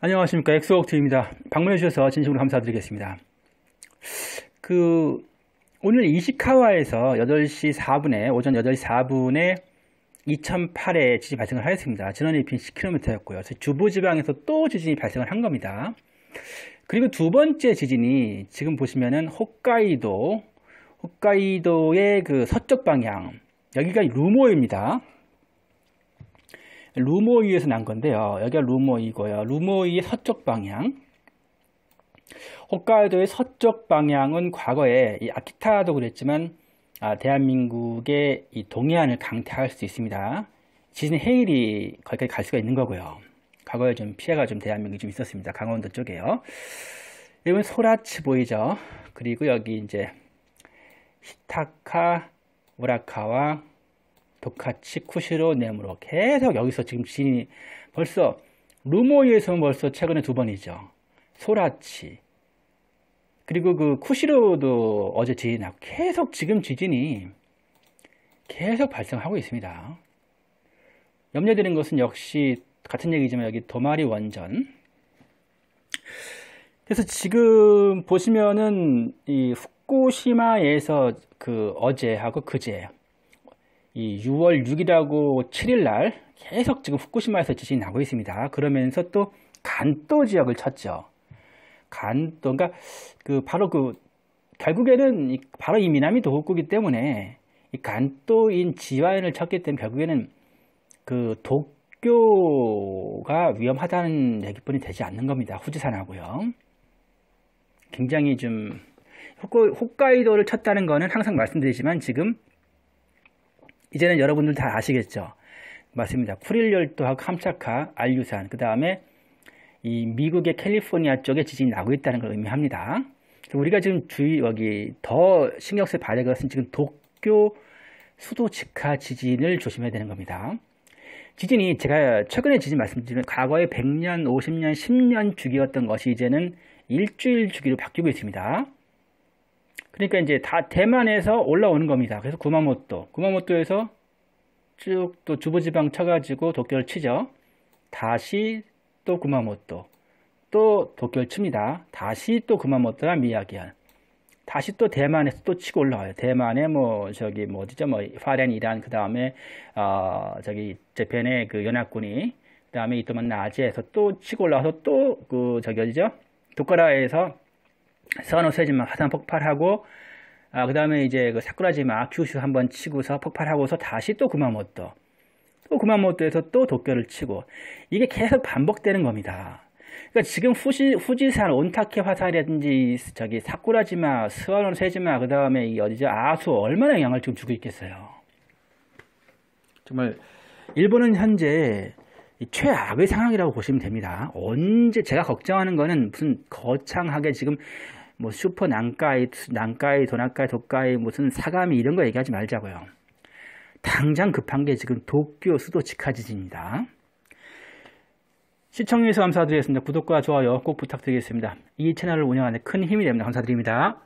안녕하십니까 엑소옥트입니다. 방문해 주셔서 진심으로 감사드리겠습니다. 그 오늘 이시카와에서 8시 4분에 오전 8시 4분에 2 0 0 8에지진 발생을 하였습니다. 지난해 빈 10km였고요. 주부 지방에서 또 지진이 발생을 한 겁니다. 그리고 두 번째 지진이 지금 보시면은 홋카이도 홋카이도의 그 서쪽 방향 여기가 루모입니다. 루모이에서 난 건데요. 여기가 루모이고요. 루모이의 서쪽 방향. 홋카이도의 서쪽 방향은 과거에 이 아키타도 그랬지만 아, 대한민국의 이 동해안을 강타할 수 있습니다. 지진 해일이 거기까지 갈 수가 있는 거고요. 과거에 좀 피해가 좀 대한민국이 좀 있었습니다. 강원도 쪽에요. 여기 소라츠 보이죠? 그리고 여기 이제 히타카, 오라카와 도카치 쿠시로 네무로 계속 여기서 지금 진이 벌써 루모이에서 벌써 최근에 두 번이죠. 소라치 그리고 그 쿠시로도 어제 지진하고 계속 지금 지진이 계속 발생하고 있습니다. 염려되는 것은 역시 같은 얘기지만 여기 도마리 원전 그래서 지금 보시면은 이 후쿠시마에서 그 어제하고 그제 이 6월 6일하고 7일 날 계속 지금 후쿠시마에서 지진이 나고 있습니다. 그러면서 또 간도 지역을 쳤죠. 간도, 그러니까 그 바로 그 결국에는 바로 이 미남이 도호국이기 때문에 이 간도인 지화인을 쳤기 때문에 결국에는 그 도쿄가 위험하다는 얘기뿐이 되지 않는 겁니다. 후지산하고요. 굉장히 좀 홋카이도를 쳤다는 거는 항상 말씀드리지만 지금 이제는 여러분들 다 아시겠죠? 맞습니다. 쿠릴열도하고 캄차카, 알류산, 그 다음에 이 미국의 캘리포니아 쪽에 지진이 나고 있다는 걸 의미합니다. 우리가 지금 주의 여기 더 신경 쓸 봐야 될 것은 지금 도쿄 수도 직하 지진을 조심해야 되는 겁니다. 지진이 제가 최근에 지진 말씀드린 과거에 100년, 50년, 10년 주기였던 것이 이제는 일주일 주기로 바뀌고 있습니다. 그러니까 이제 다 대만에서 올라오는 겁니다. 그래서 구마모토, 구마모토에서 쭉 또 주부지방 쳐가지고 도쿄를 치죠. 다시 또 구마모토, 또 도쿄를 칩니다. 다시 또구마모토가 미야기현. 다시 또 대만에서 또 치고 올라와요. 대만에 뭐 저기 뭐 어디죠? 뭐화렌 이란 그 다음에 어 저기 재편의그 연합군이 그 다음에 이또만 나지에서 또 치고 올라와서 또 그 저기 어디죠? 도카라에서 선호세지마 화산 폭발하고 아, 그다음에 이제 그 사쿠라지마 큐슈 한번 치고서 폭발하고서 다시 또 구마모토 또 구마모토에서 또 도쿄를 치고 이게 계속 반복되는 겁니다. 그러니까 지금 후지, 후지산 온타케 화산이라든지 저기 사쿠라지마 스와노 세지마 그다음에 이 어디죠 아수 얼마나 영향을 지금 주고 있겠어요. 정말 일본은 현재 최악의 상황이라고 보시면 됩니다. 언제 제가 걱정하는 거는 무슨 거창하게 지금 뭐 슈퍼 난가이, 난가이, 도난가이, 도가이 무슨 사가미 이런 거 얘기하지 말자고요. 당장 급한 게 지금 도쿄 수도 직하지진입니다. 시청해주셔서 감사드리겠습니다. 구독과 좋아요 꼭 부탁드리겠습니다. 이 채널을 운영하는 큰 힘이 됩니다. 감사드립니다.